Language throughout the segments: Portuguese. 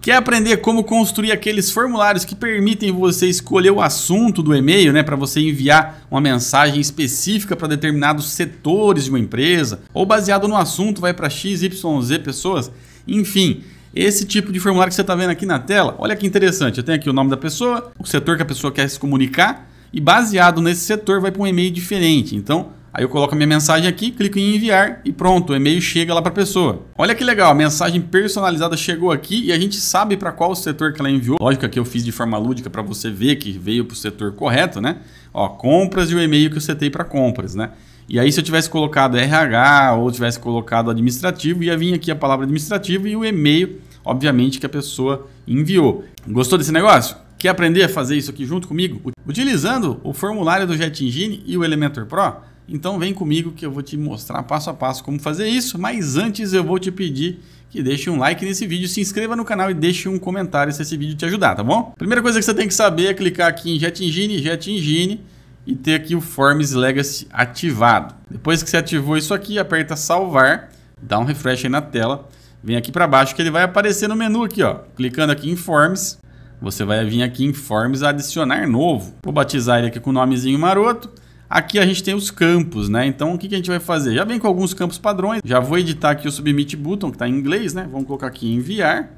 Quer aprender como construir aqueles formulários que permitem você escolher o assunto do e-mail, né, para você enviar uma mensagem específica para determinados setores de uma empresa, ou baseado no assunto vai para x, y, z pessoas? Enfim, esse tipo de formulário que você está vendo aqui na tela, olha que interessante, eu tenho aqui o nome da pessoa, o setor que a pessoa quer se comunicar, e baseado nesse setor vai para um e-mail diferente. Então, Aí eu coloco a minha mensagem aqui, clico em enviar e pronto, o e-mail chega lá para a pessoa. Olha que legal, a mensagem personalizada chegou aqui e a gente sabe para qual setor que ela enviou. Lógico que eu fiz de forma lúdica para você ver que veio para o setor correto, né? Ó, compras e o e-mail que eu setei para compras, né? E aí se eu tivesse colocado RH ou tivesse colocado administrativo, ia vir aqui a palavra administrativo e o e-mail, obviamente, que a pessoa enviou. Gostou desse negócio? Quer aprender a fazer isso aqui junto comigo? Utilizando o formulário do Jet Engine e o Elementor Pro? Então vem comigo que eu vou te mostrar passo a passo como fazer isso, mas antes eu vou te pedir que deixe um like nesse vídeo, se inscreva no canal e deixe um comentário se esse vídeo te ajudar, tá bom? Primeira coisa que você tem que saber é clicar aqui em Jet Engine, Jet Engine e ter aqui o Forms Legacy ativado. Depois que você ativou isso aqui, aperta salvar, dá um refresh aí na tela, vem aqui para baixo que ele vai aparecer no menu aqui, ó. Clicando aqui em Forms, você vai vir aqui em Forms adicionar novo. Vou batizar ele aqui com o nomezinho maroto Aqui a gente tem os campos, né? Então o que, que a gente vai fazer? Já vem com alguns campos padrões, já vou editar aqui o Submit Button, que está em inglês, né? Vamos colocar aqui enviar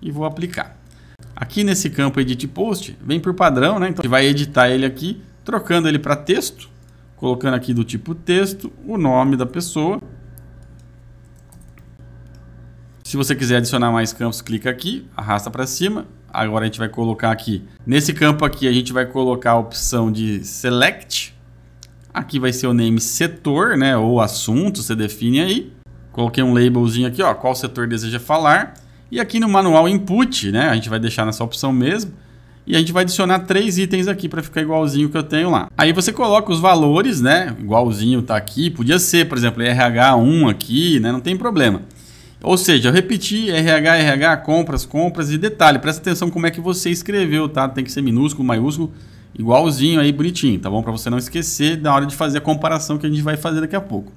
e vou aplicar. Aqui nesse campo Edit Post, vem por padrão, né? Então a gente vai editar ele aqui, trocando ele para texto, colocando aqui do tipo texto, o nome da pessoa. Se você quiser adicionar mais campos, clica aqui, arrasta para cima. Agora a gente vai colocar aqui, nesse campo aqui a gente vai colocar a opção de Select, Aqui vai ser o name setor, né? Ou assunto, você define aí. Coloquei um labelzinho aqui, ó, qual setor deseja falar. E aqui no manual input, né? A gente vai deixar nessa opção mesmo. E a gente vai adicionar três itens aqui para ficar igualzinho que eu tenho lá. Aí você coloca os valores, né? Igualzinho tá aqui. Podia ser, por exemplo, RH1 aqui, né? Não tem problema. Ou seja, eu repeti RH, RH, compras, compras e detalhe. Presta atenção como é que você escreveu, tá? Tem que ser minúsculo, maiúsculo igualzinho aí, bonitinho, tá bom? Para você não esquecer na hora de fazer a comparação que a gente vai fazer daqui a pouco.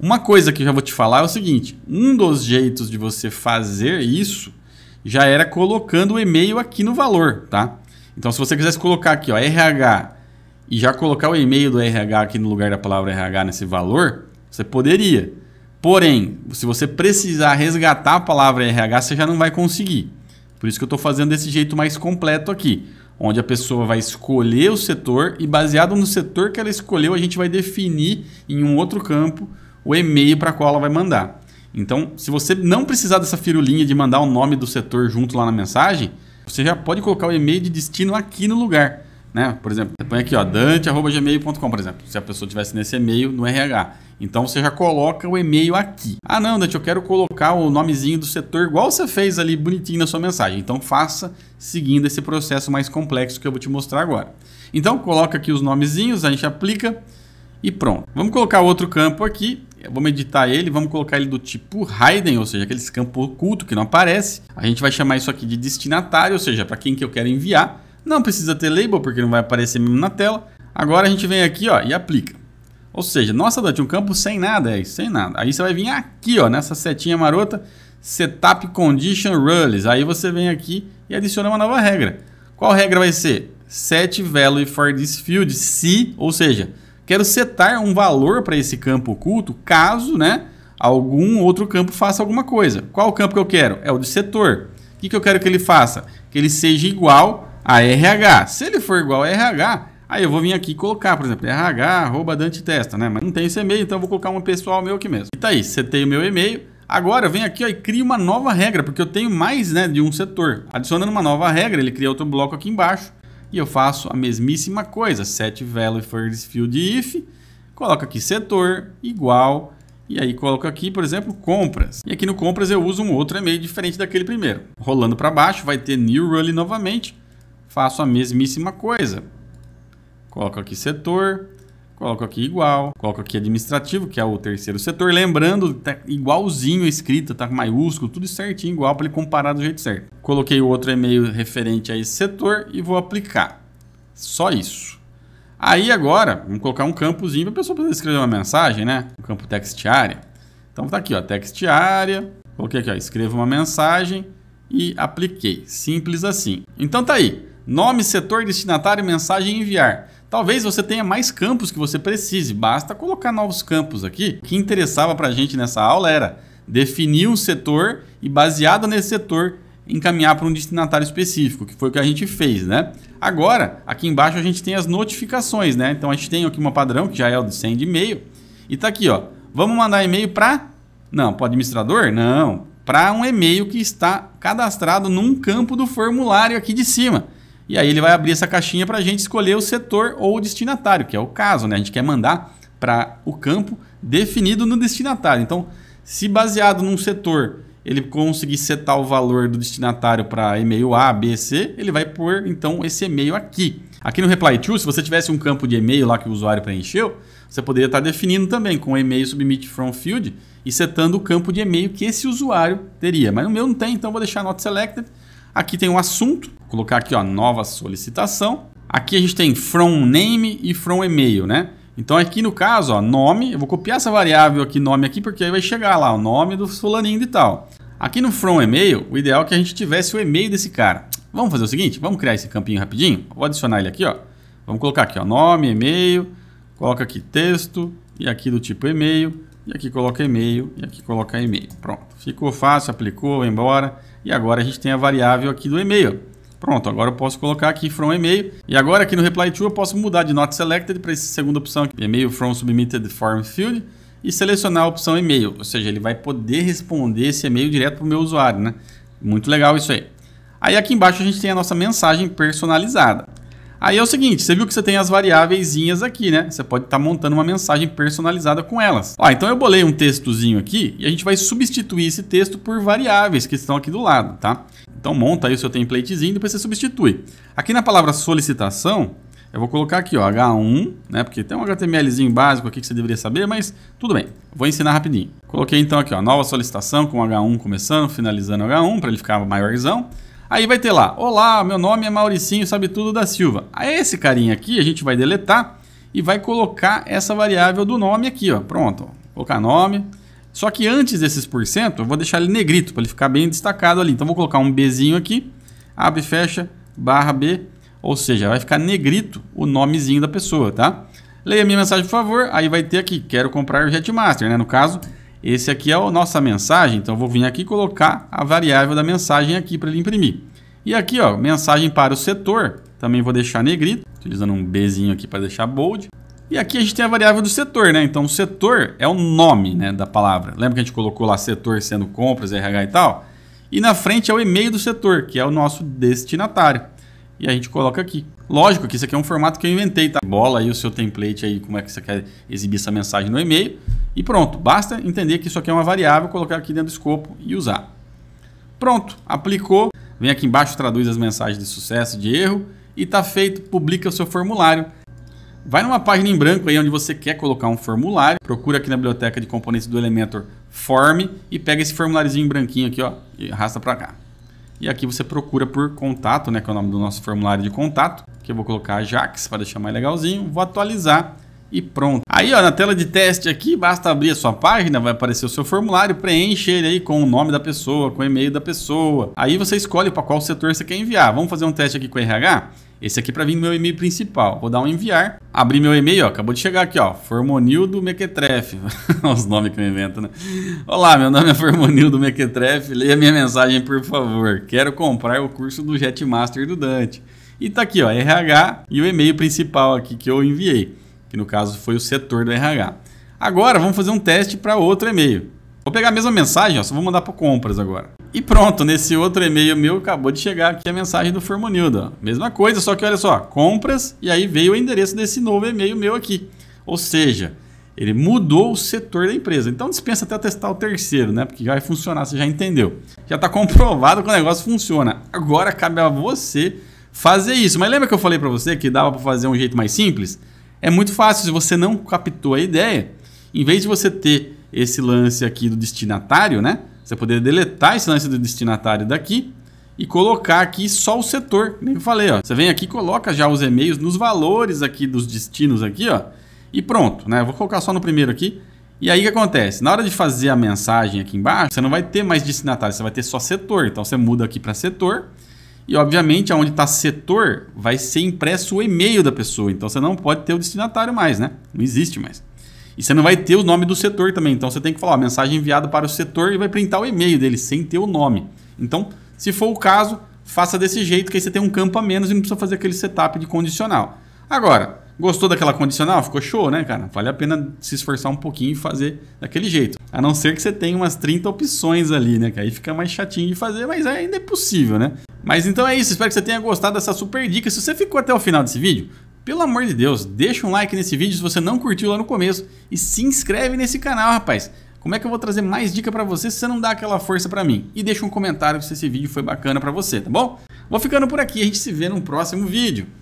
Uma coisa que eu já vou te falar é o seguinte: um dos jeitos de você fazer isso já era colocando o e-mail aqui no valor, tá? Então, se você quisesse colocar aqui, ó, RH, e já colocar o e-mail do RH aqui no lugar da palavra RH nesse valor, você poderia. Porém, se você precisar resgatar a palavra RH, você já não vai conseguir. Por isso que eu estou fazendo desse jeito mais completo aqui onde a pessoa vai escolher o setor e baseado no setor que ela escolheu, a gente vai definir em um outro campo o e-mail para qual ela vai mandar. Então, se você não precisar dessa firulinha de mandar o nome do setor junto lá na mensagem, você já pode colocar o e-mail de destino aqui no lugar. Né? Por exemplo, você põe aqui, ó, dante.gmail.com, por exemplo, se a pessoa tivesse nesse e-mail no RH. Então você já coloca o e-mail aqui. Ah, não, Dante, eu quero colocar o nomezinho do setor igual você fez ali bonitinho na sua mensagem. Então faça seguindo esse processo mais complexo que eu vou te mostrar agora. Então coloca aqui os nomezinhos, a gente aplica e pronto. Vamos colocar outro campo aqui. Vamos editar ele, vamos colocar ele do tipo Hayden, ou seja, aquele campo oculto que não aparece. A gente vai chamar isso aqui de destinatário, ou seja, para quem que eu quero enviar. Não precisa ter label porque não vai aparecer mesmo na tela. Agora a gente vem aqui ó, e aplica. Ou seja, nossa, Dante, um campo sem nada, é, sem nada. Aí você vai vir aqui, ó, nessa setinha marota, Setup Condition Rules. Aí você vem aqui e adiciona uma nova regra. Qual regra vai ser? Set value for this field, se, ou seja, quero setar um valor para esse campo oculto, caso, né, algum outro campo faça alguma coisa. Qual campo que eu quero? É o de setor. O que, que eu quero que ele faça? Que ele seja igual a RH. Se ele for igual a RH, aí eu vou vir aqui e colocar, por exemplo, RH, arroba Dante Testa, né? Mas não tem esse e-mail, então eu vou colocar um pessoal meu aqui mesmo. E tá aí, setei o meu e-mail. Agora vem aqui ó, e cria uma nova regra, porque eu tenho mais né, de um setor. Adicionando uma nova regra, ele cria outro bloco aqui embaixo e eu faço a mesmíssima coisa, set value first field if, coloco aqui setor igual e aí coloco aqui, por exemplo, compras. E aqui no compras eu uso um outro e-mail diferente daquele primeiro. Rolando para baixo vai ter new rule novamente faço a mesmíssima coisa. Coloco aqui setor, coloco aqui igual, coloco aqui administrativo, que é o terceiro setor. Lembrando, tá igualzinho a escrita, tá maiúsculo, tudo certinho, igual para ele comparar do jeito certo. Coloquei o outro e-mail referente a esse setor e vou aplicar. Só isso. Aí agora, vamos colocar um campozinho para a pessoa poder escrever uma mensagem, né? O campo text área. Então tá aqui, ó, text área. Coloquei aqui, ó, escreva uma mensagem e apliquei. Simples assim. Então tá aí. Nome, setor, destinatário, mensagem e enviar. Talvez você tenha mais campos que você precise, basta colocar novos campos aqui. O que interessava para a gente nessa aula era definir um setor e, baseado nesse setor, encaminhar para um destinatário específico, que foi o que a gente fez, né? Agora, aqui embaixo a gente tem as notificações, né? Então a gente tem aqui uma padrão que já é o de send e-mail e tá aqui, ó. Vamos mandar e-mail para não, para o administrador? Não, para um e-mail que está cadastrado num campo do formulário aqui de cima. E aí ele vai abrir essa caixinha para a gente escolher o setor ou o destinatário, que é o caso, né? A gente quer mandar para o campo definido no destinatário. Então, se baseado num setor ele conseguir setar o valor do destinatário para e-mail A, B, C, ele vai pôr então esse e-mail aqui. Aqui no Reply To, se você tivesse um campo de e-mail lá que o usuário preencheu, você poderia estar tá definindo também com e-mail submit from field e setando o campo de e-mail que esse usuário teria. Mas no meu não tem, então vou deixar not selected Aqui tem o um assunto, vou colocar aqui ó, nova solicitação. Aqui a gente tem from name e from email, né? Então aqui no caso, ó, nome, eu vou copiar essa variável aqui, nome aqui, porque aí vai chegar lá o nome do fulaninho e tal. Aqui no from email, o ideal é que a gente tivesse o e-mail desse cara. Vamos fazer o seguinte, vamos criar esse campinho rapidinho. Vou adicionar ele aqui, ó. Vamos colocar aqui, ó, nome, e-mail, coloca aqui texto e aqui do tipo e-mail e aqui coloca e-mail e aqui coloca e-mail. Pronto, ficou fácil, aplicou, embora. E agora a gente tem a variável aqui do e-mail. Pronto, agora eu posso colocar aqui from e-mail. E agora aqui no reply to eu posso mudar de not selected para essa segunda opção, e-mail from submitted form field, e selecionar a opção e-mail. Ou seja, ele vai poder responder esse e-mail direto para o meu usuário, né? Muito legal isso aí. Aí aqui embaixo a gente tem a nossa mensagem personalizada. Aí é o seguinte, você viu que você tem as variáveiszinhas aqui, né? Você pode estar tá montando uma mensagem personalizada com elas. Ó, então eu bolei um textozinho aqui e a gente vai substituir esse texto por variáveis que estão aqui do lado, tá? Então monta aí o seu templatezinho e depois você substitui. Aqui na palavra solicitação, eu vou colocar aqui, ó, H1, né? Porque tem um HTMLzinho básico aqui que você deveria saber, mas tudo bem. Vou ensinar rapidinho. Coloquei então aqui, ó, nova solicitação com H1 começando, finalizando H1 para ele ficar maiorzão. Aí vai ter lá, olá, meu nome é Mauricinho, sabe tudo da Silva. Aí esse carinha aqui a gente vai deletar e vai colocar essa variável do nome aqui, ó. Pronto, colocar nome. Só que antes desses porcento, eu vou deixar ele negrito para ele ficar bem destacado ali. Então vou colocar um Bzinho aqui, abre e fecha, barra B, ou seja, vai ficar negrito o nomezinho da pessoa, tá? Leia minha mensagem, por favor. Aí vai ter aqui, quero comprar o Jetmaster, né? No caso, esse aqui é a nossa mensagem, então vou vir aqui colocar a variável da mensagem aqui para ele imprimir. E aqui, ó, mensagem para o setor, também vou deixar negrito, utilizando um Bzinho aqui para deixar bold. E aqui a gente tem a variável do setor, né? Então, o setor é o nome né, da palavra. Lembra que a gente colocou lá setor sendo compras, RH e tal? E na frente é o e-mail do setor, que é o nosso destinatário. E a gente coloca aqui. Lógico que isso aqui é um formato que eu inventei, tá? Bola aí o seu template aí, como é que você quer exibir essa mensagem no e-mail. E pronto, basta entender que isso aqui é uma variável, colocar aqui dentro do escopo e usar. Pronto, aplicou, vem aqui embaixo, traduz as mensagens de sucesso, de erro e está feito, publica o seu formulário. Vai numa página em branco aí onde você quer colocar um formulário, procura aqui na biblioteca de componentes do Elementor Form e pega esse formuláriozinho branquinho aqui ó, e arrasta para cá. E aqui você procura por contato, né, que é o nome do nosso formulário de contato, que eu vou colocar Jax para deixar mais legalzinho. Vou atualizar e pronto. Aí ó, na tela de teste aqui, basta abrir a sua página, vai aparecer o seu formulário, preenche ele aí com o nome da pessoa, com o e-mail da pessoa. Aí você escolhe para qual setor você quer enviar. Vamos fazer um teste aqui com o RH? Esse aqui para vir no meu e-mail principal. Vou dar um enviar. Abri meu e-mail, ó, acabou de chegar aqui, ó. Formonildo Mequetrefe. Os nomes que eu invento, né? Olá, meu nome é Formonildo Mequetrefe. Leia minha mensagem, por favor. Quero comprar o curso do Jetmaster do Dante. E tá aqui, ó, RH e o e-mail principal aqui que eu enviei que no caso foi o setor do RH. Agora vamos fazer um teste para outro e-mail. Vou pegar a mesma mensagem, ó, só vou mandar para compras agora. E pronto, nesse outro e-mail meu acabou de chegar aqui a mensagem do Formonilda. Mesma coisa, só que olha só, compras e aí veio o endereço desse novo e-mail meu aqui. Ou seja, ele mudou o setor da empresa. Então dispensa até testar o terceiro, né? Porque já vai funcionar, você já entendeu. Já está comprovado que o negócio funciona. Agora cabe a você fazer isso. Mas lembra que eu falei para você que dava para fazer um jeito mais simples? É muito fácil, se você não captou a ideia, em vez de você ter esse lance aqui do destinatário, né? Você poderia deletar esse lance do destinatário daqui e colocar aqui só o setor, nem eu falei, ó. Você vem aqui, coloca já os e-mails nos valores aqui dos destinos aqui, ó, e pronto, né? Eu vou colocar só no primeiro aqui. E aí o que acontece? Na hora de fazer a mensagem aqui embaixo, você não vai ter mais destinatário, você vai ter só setor. Então você muda aqui para setor e, obviamente, onde está setor, vai ser impresso o e-mail da pessoa. Então, você não pode ter o destinatário mais, né? Não existe mais. E você não vai ter o nome do setor também. Então, você tem que falar ó, mensagem enviada para o setor e vai printar o e-mail dele, sem ter o nome. Então, se for o caso, faça desse jeito, que aí você tem um campo a menos e não precisa fazer aquele setup de condicional. Agora, Gostou daquela condicional? Ficou show, né, cara? Vale a pena se esforçar um pouquinho e fazer daquele jeito. A não ser que você tenha umas 30 opções ali, né? Que aí fica mais chatinho de fazer, mas é ainda é possível, né? Mas então é isso, espero que você tenha gostado dessa super dica. Se você ficou até o final desse vídeo, pelo amor de Deus, deixa um like nesse vídeo se você não curtiu lá no começo e se inscreve nesse canal, rapaz. Como é que eu vou trazer mais dica para você se você não dá aquela força para mim? E deixa um comentário se esse vídeo foi bacana para você, tá bom? Vou ficando por aqui, a gente se vê no próximo vídeo.